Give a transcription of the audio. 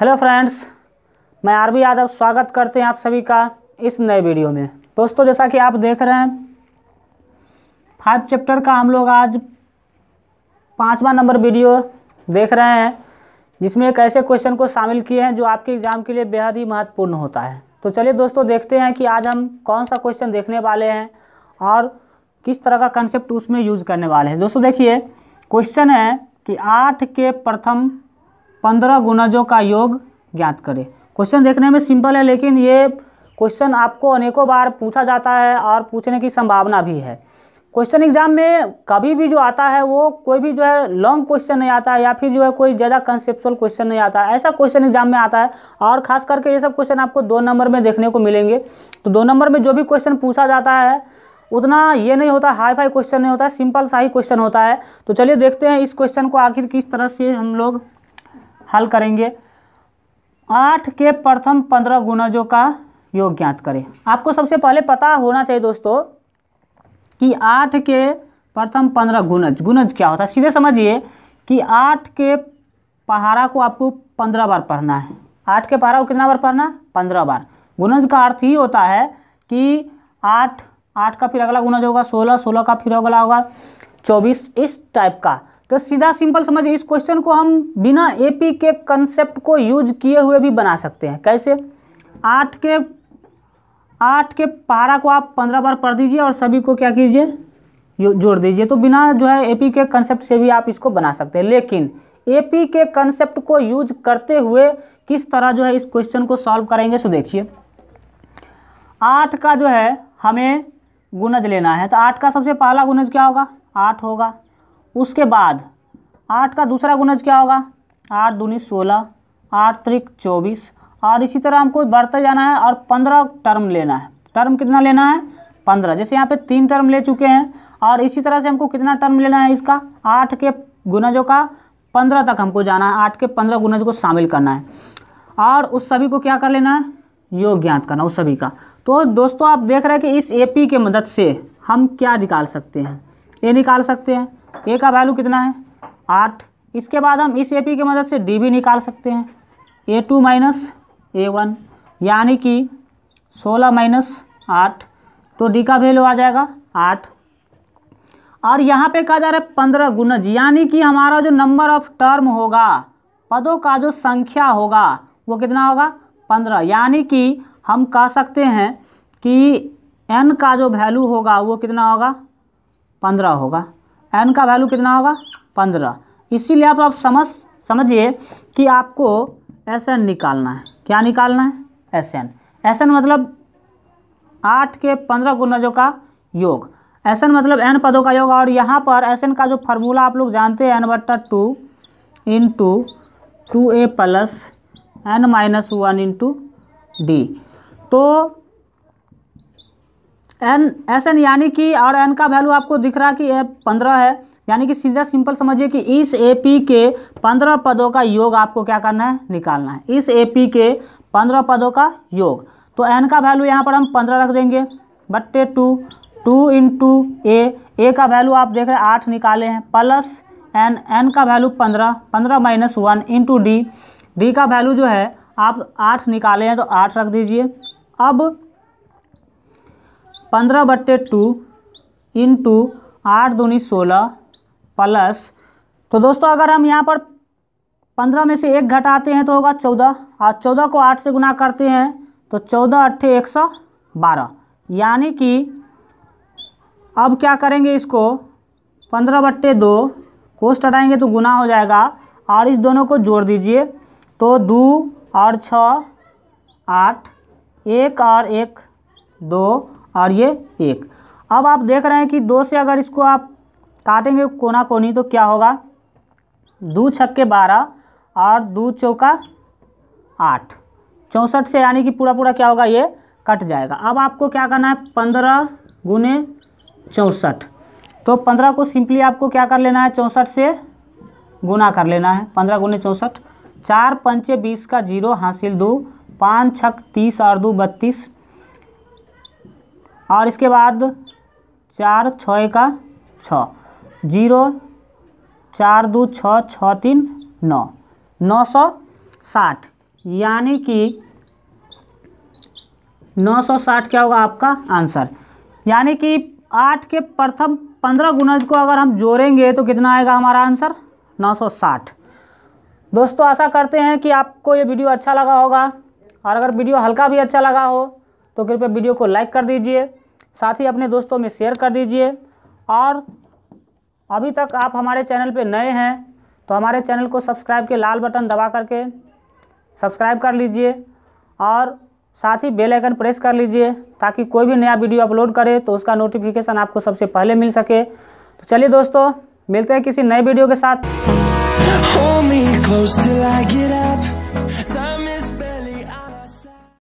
hello friends मैं R B Yadav स्वागत करते हैं आप सभी का इस नए वीडियो में दोस्तों जैसा कि आप देख रहे हैं फाइव चैप्टर का हम लोग आज पाँचवा नंबर वीडियो देख रहे हैं जिसमें एक ऐसे क्वेश्चन को शामिल किए हैं जो आपके एग्ज़ाम के लिए बेहद ही महत्वपूर्ण होता है तो चलिए दोस्तों देखते हैं कि आज हम कौन सा क्वेश्चन देखने वाले हैं और किस तरह का कंसेप्ट उसमें यूज़ करने वाले हैं दोस्तों देखिए क्वेश्चन है कि आठ के प्रथम पंद्रह गुणजों का योग ज्ञात करें क्वेश्चन देखने में सिंपल है लेकिन ये क्वेश्चन आपको अनेकों बार पूछा जाता है और पूछने की संभावना भी है क्वेश्चन एग्जाम में कभी भी जो आता है वो कोई भी जो है लॉन्ग क्वेश्चन नहीं आता है या फिर जो है कोई ज़्यादा कंसेप्चुअल क्वेश्चन नहीं आता है ऐसा क्वेश्चन एग्जाम में आता है और खास करके ये सब क्वेश्चन आपको दो नंबर में देखने को मिलेंगे तो दो नंबर में जो भी क्वेश्चन पूछा जाता है उतना ये नहीं होता हाई फाई क्वेश्चन नहीं होता सिंपल सा ही क्वेश्चन होता है तो चलिए देखते हैं इस क्वेश्चन को आखिर किस तरह से हम लोग हल करेंगे आठ के प्रथम पंद्रह गुणजों का योग ज्ञात करें आपको सबसे पहले पता होना चाहिए दोस्तों कि आठ के प्रथम पंद्रह गुणज गुणज क्या होता है सीधे समझिए कि आठ के पहाड़ा को आपको पंद्रह बार पढ़ना है आठ के पहाड़ा को कितना बार पढ़ना पंद्रह बार गुणज का अर्थ ही होता है कि आठ आठ का फिर अगला गुणज होगा सोलह सोलह का फिर अगला होगा चौबीस इस टाइप का तो सीधा सिंपल समझिए इस क्वेश्चन को हम बिना एपी के कंसेप्ट को यूज किए हुए भी बना सकते हैं कैसे आठ के आठ के पारा को आप पंद्रह बार पढ़ दीजिए और सभी को क्या कीजिए जोड़ दीजिए तो बिना जो है एपी के कंसेप्ट से भी आप इसको बना सकते हैं लेकिन एपी के कंसेप्ट को यूज करते हुए किस तरह जो है इस क्वेश्चन को सॉल्व करेंगे सो देखिए आठ का जो है हमें गुणज लेना है तो आठ का सबसे पहला गुणज क्या होगा आठ होगा उसके बाद आठ का दूसरा गुणज क्या होगा आठ दूनी सोलह आठ त्रिक चौबीस और इसी तरह हमको बढ़ते जाना है और पंद्रह टर्म लेना है टर्म कितना लेना है पंद्रह जैसे यहाँ पे तीन टर्म ले चुके हैं और इसी तरह से हमको कितना टर्म लेना है इसका आठ के गुणजों का पंद्रह तक हमको जाना है आठ के पंद्रह गुणज को शामिल करना है और उस सभी को क्या कर लेना है योग ज्ञात करना उस सभी का तो दोस्तों आप देख रहे हैं कि इस ए के मदद से हम क्या निकाल सकते हैं ये निकाल सकते हैं ए का वैल्यू कितना है आठ इसके बाद हम इस ए पी की मदद से डी भी निकाल सकते हैं A two minus A one यानी कि सोलह माइनस आठ तो डी का वैल्यू आ जाएगा आठ और यहाँ पे कहा जा रहा है पंद्रह गुनज यानी कि हमारा जो नंबर ऑफ टर्म होगा पदों का जो संख्या होगा वो कितना होगा पंद्रह यानी कि हम कह सकते हैं कि एन का जो वैल्यू होगा वो कितना होगा पंद्रह होगा एन का वैल्यू कितना होगा पंद्रह इसीलिए आप आप समझ समझिए कि आपको एस एन निकालना है क्या निकालना है एस एन एस एन मतलब आठ के पंद्रह गुणजों का योग एस एन मतलब एन पदों का योग और यहाँ पर एस एन का जो फार्मूला आप लोग जानते हैं एन बट्टा two in two two A plus N minus one into D तो एन एस एन यानी कि और एन का वैल्यू आपको दिख रहा कि पंद्रह है यानी कि सीधा सिंपल समझिए कि इस ए पी के पंद्रह पदों का योग आपको क्या करना है निकालना है इस ए पी के पंद्रह पदों का योग तो एन का वैल्यू यहाँ पर हम पंद्रह रख देंगे बट्टे two two two A A का वैल्यू आप देख रहे हैं आठ निकाले हैं प्लस एन एन का वैल्यू पंद्रह पंद्रह minus one two D D का वैल्यू जो है आप आठ निकाले हैं तो आठ रख दीजिए अब पंद्रह बट्टे टू इंटू आठ दूनी सोलह प्लस तो दोस्तों अगर हम यहाँ पर पंद्रह में से एक घटाते हैं तो होगा चौदह और चौदह को आठ से गुना करते हैं तो चौदह अट्ठे एक सौ बारह यानी कि अब क्या करेंगे इसको पंद्रह बट्टे दो कोष्ट हटाएंगे तो गुना हो जाएगा और इस दोनों को जोड़ दीजिए तो दो और छः आठ एक और एक दो और ये एक अब आप देख रहे हैं कि दो से अगर इसको आप काटेंगे कोना कोनी तो क्या होगा दो छक्के बारह और दो चौका आठ चौंसठ से यानी कि पूरा पूरा क्या होगा ये कट जाएगा अब आपको क्या करना है पंद्रह गुने चौंसठ तो पंद्रह को सिंपली आपको क्या कर लेना है चौंसठ से गुना कर लेना है पंद्रह गुने चौंसठ चार पंचे बीस का जीरो हासिल दो पाँच छक तीस और दो बत्तीस और इसके बाद चार छः का छ जीरो चार दो छ छः तीन नौ नौ सौ साठ यानी कि नौ सौ साठ क्या होगा आपका आंसर यानी कि आठ के प्रथम पंद्रह गुणज को अगर हम जोड़ेंगे तो कितना आएगा हमारा आंसर नौ सौ साठ दोस्तों आशा करते हैं कि आपको ये वीडियो अच्छा लगा होगा और अगर वीडियो हल्का भी अच्छा लगा हो तो कृपया वीडियो को लाइक कर दीजिए साथ ही अपने दोस्तों में शेयर कर दीजिए और अभी तक आप हमारे चैनल पर नए हैं तो हमारे चैनल को सब्सक्राइब के लाल बटन दबा करके सब्सक्राइब कर लीजिए और साथ ही बेल आइकन प्रेस कर लीजिए ताकि कोई भी नया वीडियो अपलोड करे तो उसका नोटिफिकेशन आपको सबसे पहले मिल सके तो चलिए दोस्तों मिलते हैं किसी नए वीडियो के साथ